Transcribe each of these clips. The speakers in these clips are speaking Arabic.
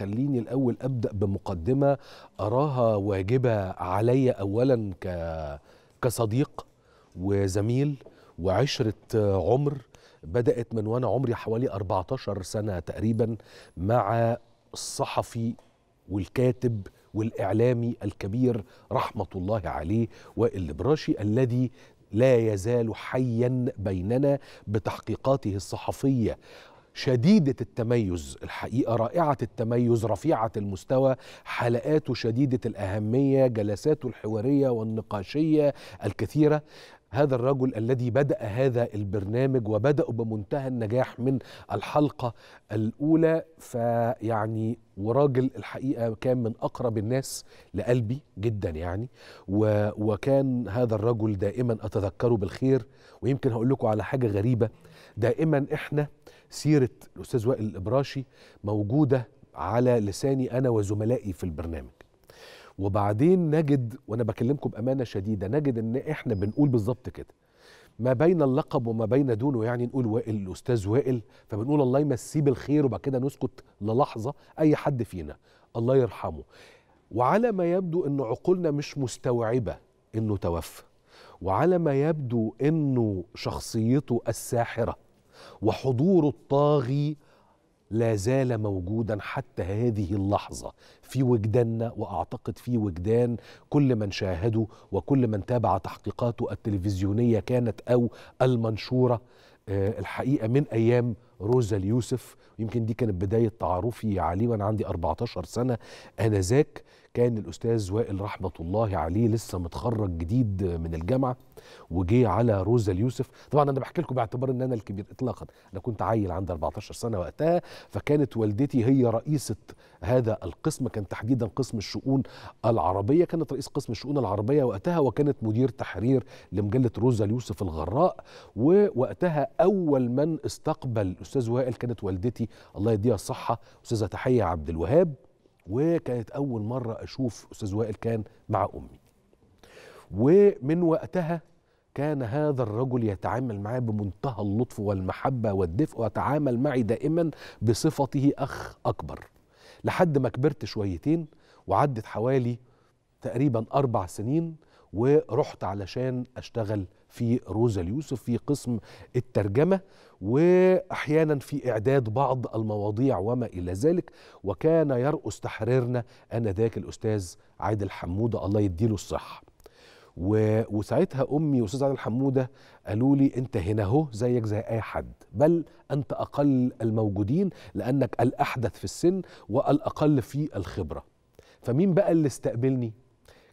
خليني الاول ابدا بمقدمه اراها واجبه علي اولا ك كصديق وزميل وعشره عمر بدات من وانا عمري حوالي 14 سنه تقريبا مع الصحفي والكاتب والاعلامي الكبير رحمه الله عليه وائل براشي الذي لا يزال حيا بيننا بتحقيقاته الصحفيه شديدة التميز الحقيقة رائعة التميز رفيعة المستوى حلقاته شديدة الأهمية جلساته الحوارية والنقاشية الكثيرة هذا الرجل الذي بدأ هذا البرنامج وبدأ بمنتهى النجاح من الحلقة الأولى فيعني وراجل الحقيقة كان من أقرب الناس لقلبي جدا يعني و وكان هذا الرجل دائما أتذكره بالخير ويمكن هقول لكم على حاجة غريبة دائما إحنا سيرة الأستاذ وائل الإبراشي موجودة على لساني أنا وزملائي في البرنامج وبعدين نجد وأنا بكلمكم بأمانة شديدة نجد إن إحنا بنقول بالظبط كده ما بين اللقب وما بين دونه يعني نقول وائل الأستاذ وائل فبنقول الله يمسيه بالخير وبعد كده نسكت للحظة أي حد فينا الله يرحمه وعلى ما يبدو إن عقولنا مش مستوعبة إنه توفى وعلى ما يبدو إنه شخصيته الساحرة وحضور الطاغي لا زال موجودا حتى هذه اللحظه في وجداننا واعتقد في وجدان كل من شاهده وكل من تابع تحقيقاته التلفزيونيه كانت او المنشوره آه، الحقيقه من ايام روزا اليوسف يمكن دي كانت بداية تعارفي عليه وأنا عندي 14 سنة آنذاك كان الأستاذ وائل رحمة الله عليه لسه متخرج جديد من الجامعة وجي على روزا اليوسف طبعا أنا بحكي لكم باعتبار أن أنا الكبير إطلاقا أنا كنت عيل عندي 14 سنة وقتها فكانت والدتي هي رئيسة هذا القسم كان تحديدا قسم الشؤون العربية كانت رئيس قسم الشؤون العربية وقتها وكانت مدير تحرير لمجلة روزا اليوسف الغراء ووقتها أول من استقبل الاستاذ وائل كانت والدتي الله يديها الصحه استاذه تحيه عبد الوهاب وكانت اول مره اشوف استاذ وائل كان مع امي ومن وقتها كان هذا الرجل يتعامل معي بمنتهى اللطف والمحبة والدفء وتعامل معي دائما بصفته أخ أكبر لحد ما كبرت شويتين وعدت حوالي تقريبا أربع سنين ورحت علشان أشتغل في روزا اليوسف في قسم الترجمة وأحيانا في إعداد بعض المواضيع وما إلى ذلك وكان يرأس تحريرنا آنذاك الأستاذ عادل حمودة الله يديله الصحة و... وساعتها امي واستاذ عادل حموده قالوا لي انت هنا اهو زيك زي اي حد بل انت اقل الموجودين لانك الاحدث في السن والاقل في الخبره فمين بقى اللي استقبلني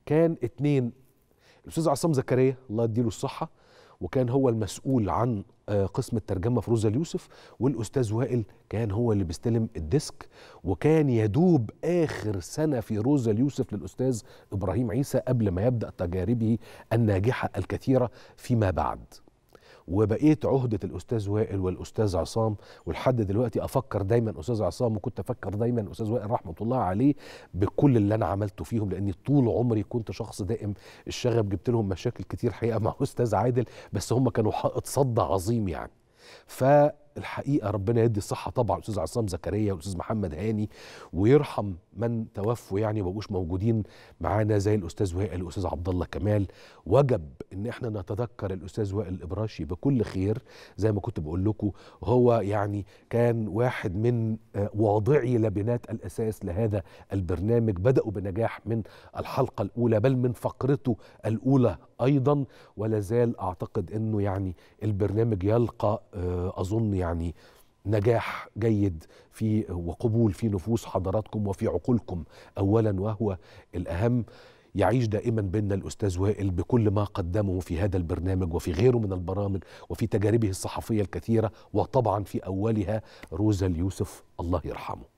كان اتنين الاستاذ عصام زكريا الله يديله الصحه وكان هو المسؤول عن آه، قسم الترجمه في روزا اليوسف والاستاذ وائل كان هو اللي بيستلم الديسك وكان يدوب اخر سنه في روزا اليوسف للاستاذ ابراهيم عيسى قبل ما يبدا تجاربه الناجحه الكثيره فيما بعد وبقيت عهده الاستاذ وائل والاستاذ عصام ولحد دلوقتي افكر دايما استاذ عصام وكنت افكر دايما استاذ وائل رحمه الله عليه بكل اللي انا عملته فيهم لاني طول عمري كنت شخص دائم الشغب جبت لهم مشاكل كتير حقيقه مع استاذ عادل بس هم كانوا حائط صد عظيم يعني ف الحقيقه ربنا يدي الصحه طبعا الاستاذ عصام زكريا والاستاذ محمد هاني ويرحم من توفوا يعني ما بقوش موجودين معانا زي الاستاذ وائل الاستاذ عبد الله كمال وجب ان احنا نتذكر الاستاذ وائل الابراشي بكل خير زي ما كنت بقول لكم هو يعني كان واحد من آه، واضعي لبنات الاساس لهذا البرنامج بداوا بنجاح من الحلقه الاولى بل من فقرته الاولى ايضا ولا زال اعتقد انه يعني البرنامج يلقى آه، اظن يعني يعني نجاح جيد في وقبول في نفوس حضراتكم وفي عقولكم اولا وهو الاهم يعيش دائما بيننا الاستاذ وائل بكل ما قدمه في هذا البرنامج وفي غيره من البرامج وفي تجاربه الصحفيه الكثيره وطبعا في اولها روزا اليوسف الله يرحمه